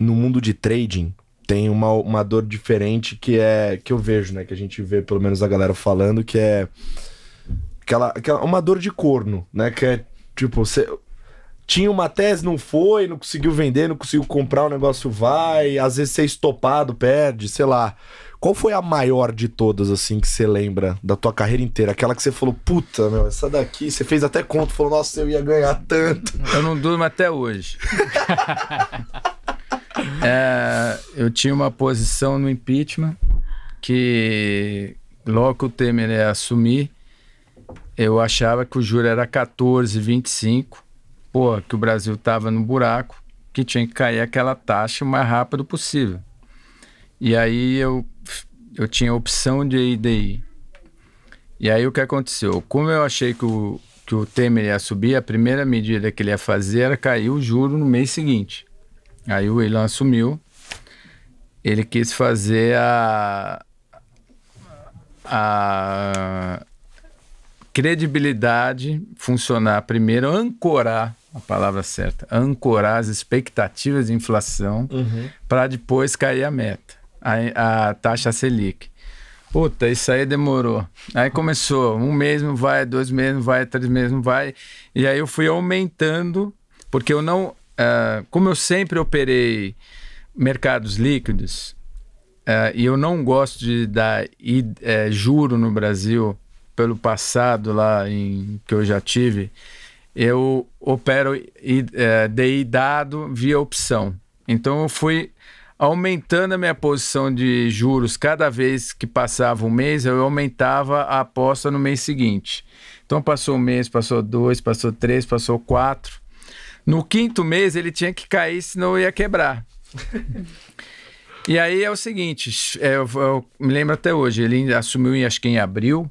no mundo de trading tem uma, uma dor diferente que é que eu vejo, né? Que a gente vê pelo menos a galera falando que é aquela, aquela uma dor de corno, né? Que é tipo você tinha uma tese, não foi, não conseguiu vender, não conseguiu comprar, o negócio vai, às vezes você é estopado, perde, sei lá. Qual foi a maior de todas, assim, que você lembra da tua carreira inteira? Aquela que você falou, puta, meu, essa daqui, você fez até conta, falou, nossa, eu ia ganhar tanto. Eu não durmo até hoje. É, eu tinha uma posição no impeachment que logo que o Temer ia assumir, eu achava que o juro era 14,25, Pô, que o Brasil tava no buraco, que tinha que cair aquela taxa o mais rápido possível. E aí eu, eu tinha a opção de IDI. E aí o que aconteceu? Como eu achei que o, que o Temer ia subir, a primeira medida que ele ia fazer era cair o juro no mês seguinte. Aí o William assumiu. Ele quis fazer a. a credibilidade funcionar primeiro, ancorar a palavra certa, ancorar as expectativas de inflação uhum. para depois cair a meta, a, a taxa Selic. Puta, isso aí demorou. Aí começou, um mês não vai, dois meses não vai, três meses não vai. E aí eu fui aumentando, porque eu não uh, como eu sempre operei mercados líquidos, uh, e eu não gosto de dar uh, juro no Brasil pelo passado lá em, que eu já tive, eu opero DI eh, dado via opção. Então eu fui aumentando a minha posição de juros cada vez que passava um mês, eu aumentava a aposta no mês seguinte. Então passou um mês, passou dois, passou três, passou quatro. No quinto mês ele tinha que cair, senão ia quebrar. e aí é o seguinte, é, eu, eu, me lembro até hoje, ele assumiu em, acho que em abril,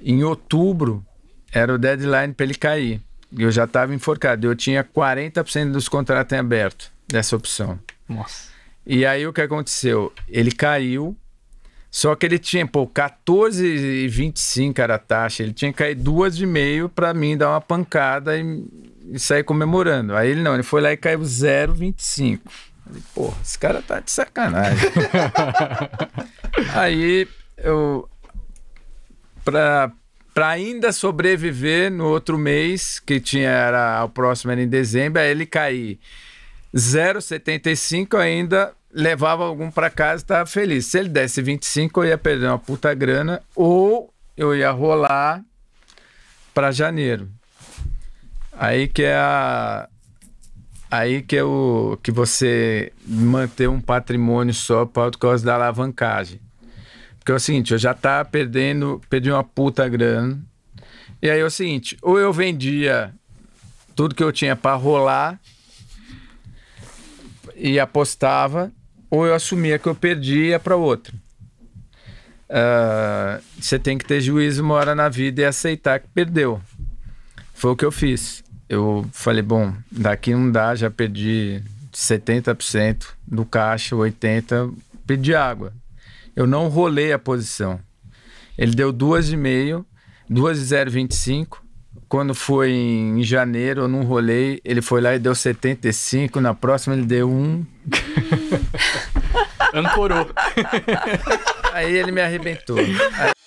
em outubro era o deadline para ele cair. Eu já estava enforcado, eu tinha 40% dos contratos em aberto dessa opção. Nossa. E aí o que aconteceu? Ele caiu, só que ele tinha, pô, 14,25 era a taxa. Ele tinha que cair duas e meio para mim dar uma pancada e, e, sair comemorando. Aí ele não, ele foi lá e caiu 0,25. porra, esse cara tá de sacanagem. Aí eu. Pra, para ainda sobreviver no outro mês, que tinha era o próximo era em dezembro, aí ele cair 0,75 ainda levava algum para casa e estava feliz. Se ele desse 25, eu ia perder uma puta grana ou eu ia rolar para janeiro. Aí que é a aí que é o que você manter um patrimônio só por causa da alavancagem. Porque é o seguinte, eu já estava tá perdendo, perdi uma puta grana. E aí é o seguinte, ou eu vendia tudo que eu tinha para rolar e apostava, ou eu assumia que eu perdi e ia para outro Uh, ah, você tem que ter juízo uma hora na vida e aceitar que perdeu. Foi o que eu fiz. Eu falei, bom, daqui não dá, já perdi 70% do caixa, 80%, perdi água. Eu não rolei a posição. Ele deu duas e meio, duas e zero vinte e cinco. Quando foi em janeiro, eu não rolei. Ele foi lá e deu 75. Na próxima, ele deu um. Ancorou. Aí ele me arrebentou. Aí